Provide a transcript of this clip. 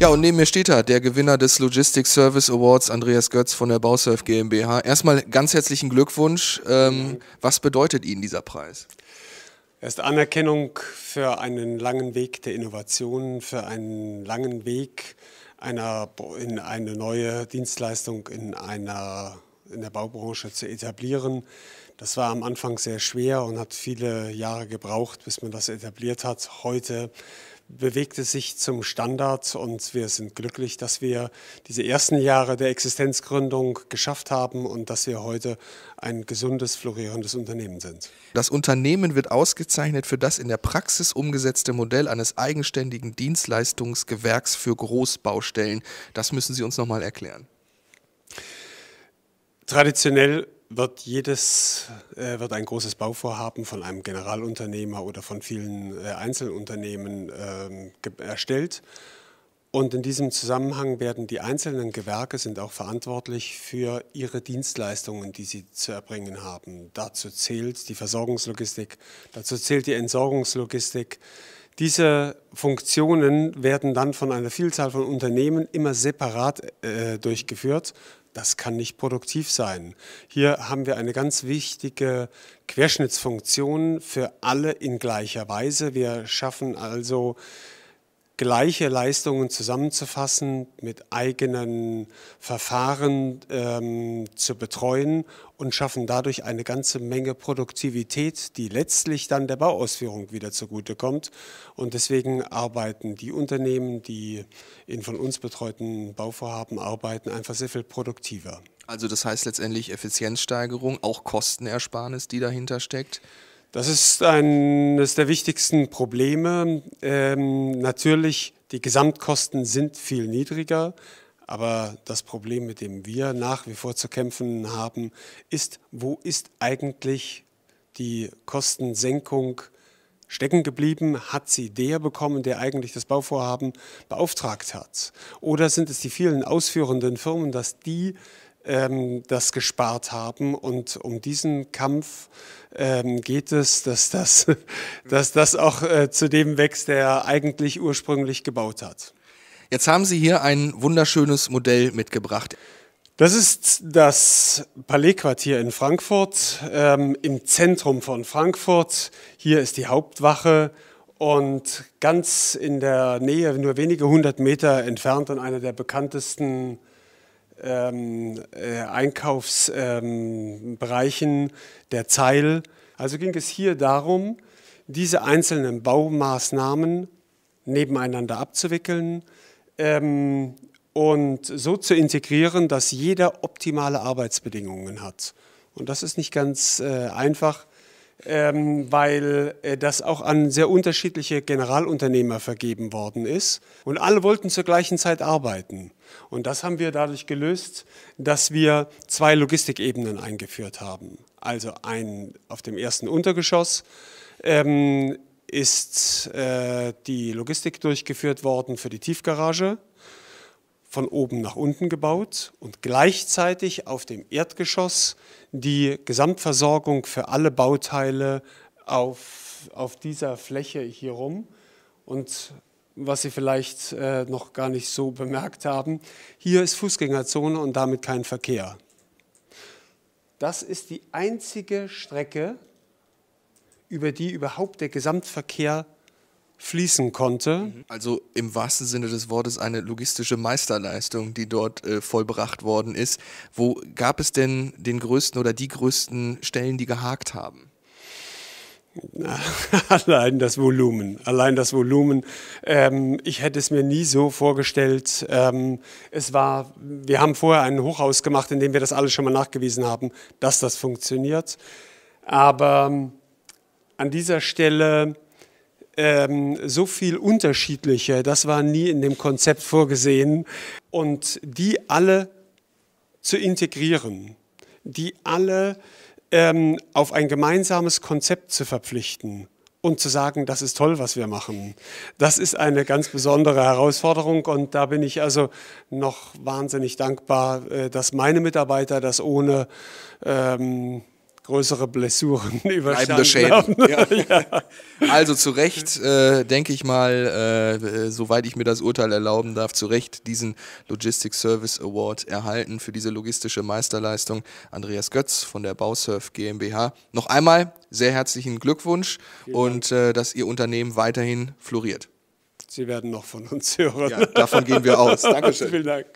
Ja, und neben mir steht er, der Gewinner des Logistics Service Awards, Andreas Götz von der Bausurf GmbH. Erstmal ganz herzlichen Glückwunsch. Ähm, was bedeutet Ihnen dieser Preis? Er ist Anerkennung für einen langen Weg der Innovation, für einen langen Weg einer, in eine neue Dienstleistung, in einer in der Baubranche zu etablieren. Das war am Anfang sehr schwer und hat viele Jahre gebraucht, bis man das etabliert hat. Heute bewegt es sich zum Standard und wir sind glücklich, dass wir diese ersten Jahre der Existenzgründung geschafft haben und dass wir heute ein gesundes, florierendes Unternehmen sind. Das Unternehmen wird ausgezeichnet für das in der Praxis umgesetzte Modell eines eigenständigen Dienstleistungsgewerks für Großbaustellen. Das müssen Sie uns nochmal erklären. Traditionell wird jedes äh, wird ein großes Bauvorhaben von einem Generalunternehmer oder von vielen äh, Einzelunternehmen äh, erstellt. Und in diesem Zusammenhang werden die einzelnen Gewerke sind auch verantwortlich für ihre Dienstleistungen, die sie zu erbringen haben. Dazu zählt die Versorgungslogistik, dazu zählt die Entsorgungslogistik, diese Funktionen werden dann von einer Vielzahl von Unternehmen immer separat äh, durchgeführt. Das kann nicht produktiv sein. Hier haben wir eine ganz wichtige Querschnittsfunktion für alle in gleicher Weise. Wir schaffen also gleiche Leistungen zusammenzufassen, mit eigenen Verfahren ähm, zu betreuen und schaffen dadurch eine ganze Menge Produktivität, die letztlich dann der Bauausführung wieder zugutekommt. Und deswegen arbeiten die Unternehmen, die in von uns betreuten Bauvorhaben arbeiten, einfach sehr viel produktiver. Also das heißt letztendlich Effizienzsteigerung, auch Kostenersparnis, die dahinter steckt. Das ist eines der wichtigsten Probleme. Ähm, natürlich, die Gesamtkosten sind viel niedriger, aber das Problem, mit dem wir nach wie vor zu kämpfen haben, ist, wo ist eigentlich die Kostensenkung stecken geblieben? Hat sie der bekommen, der eigentlich das Bauvorhaben beauftragt hat? Oder sind es die vielen ausführenden Firmen, dass die ähm, das gespart haben. Und um diesen Kampf ähm, geht es, dass das, dass das auch äh, zu dem wächst, der eigentlich ursprünglich gebaut hat. Jetzt haben Sie hier ein wunderschönes Modell mitgebracht. Das ist das Palais-Quartier in Frankfurt, ähm, im Zentrum von Frankfurt. Hier ist die Hauptwache und ganz in der Nähe, nur wenige hundert Meter entfernt, an einer der bekanntesten ähm, äh, Einkaufsbereichen ähm, der Zeil. Also ging es hier darum, diese einzelnen Baumaßnahmen nebeneinander abzuwickeln ähm, und so zu integrieren, dass jeder optimale Arbeitsbedingungen hat. Und das ist nicht ganz äh, einfach, ähm, weil äh, das auch an sehr unterschiedliche Generalunternehmer vergeben worden ist. Und alle wollten zur gleichen Zeit arbeiten. Und das haben wir dadurch gelöst, dass wir zwei Logistikebenen eingeführt haben. Also ein auf dem ersten Untergeschoss. Ähm, ist äh, die Logistik durchgeführt worden für die Tiefgarage von oben nach unten gebaut und gleichzeitig auf dem Erdgeschoss die Gesamtversorgung für alle Bauteile auf, auf dieser Fläche hier rum. Und was Sie vielleicht äh, noch gar nicht so bemerkt haben, hier ist Fußgängerzone und damit kein Verkehr. Das ist die einzige Strecke, über die überhaupt der Gesamtverkehr fließen konnte. Mhm. Also im wahrsten Sinne des Wortes eine logistische Meisterleistung, die dort äh, vollbracht worden ist. Wo gab es denn den größten oder die größten Stellen, die gehakt haben? allein das Volumen, allein das Volumen. Ähm, ich hätte es mir nie so vorgestellt. Ähm, es war, wir haben vorher einen Hochhaus gemacht, in dem wir das alles schon mal nachgewiesen haben, dass das funktioniert. Aber ähm, an dieser Stelle ähm, so viel unterschiedliche, das war nie in dem Konzept vorgesehen. Und die alle zu integrieren, die alle ähm, auf ein gemeinsames Konzept zu verpflichten und zu sagen, das ist toll, was wir machen. Das ist eine ganz besondere Herausforderung und da bin ich also noch wahnsinnig dankbar, äh, dass meine Mitarbeiter das ohne ähm, größere Blessuren überstanden Schäden. Ja. ja. Also zu Recht, äh, denke ich mal, äh, äh, soweit ich mir das Urteil erlauben darf, zu Recht diesen Logistics Service Award erhalten für diese logistische Meisterleistung. Andreas Götz von der Bausurf GmbH. Noch einmal sehr herzlichen Glückwunsch und äh, dass Ihr Unternehmen weiterhin floriert. Sie werden noch von uns hören. Ja, davon gehen wir aus. Dankeschön. Vielen Dank.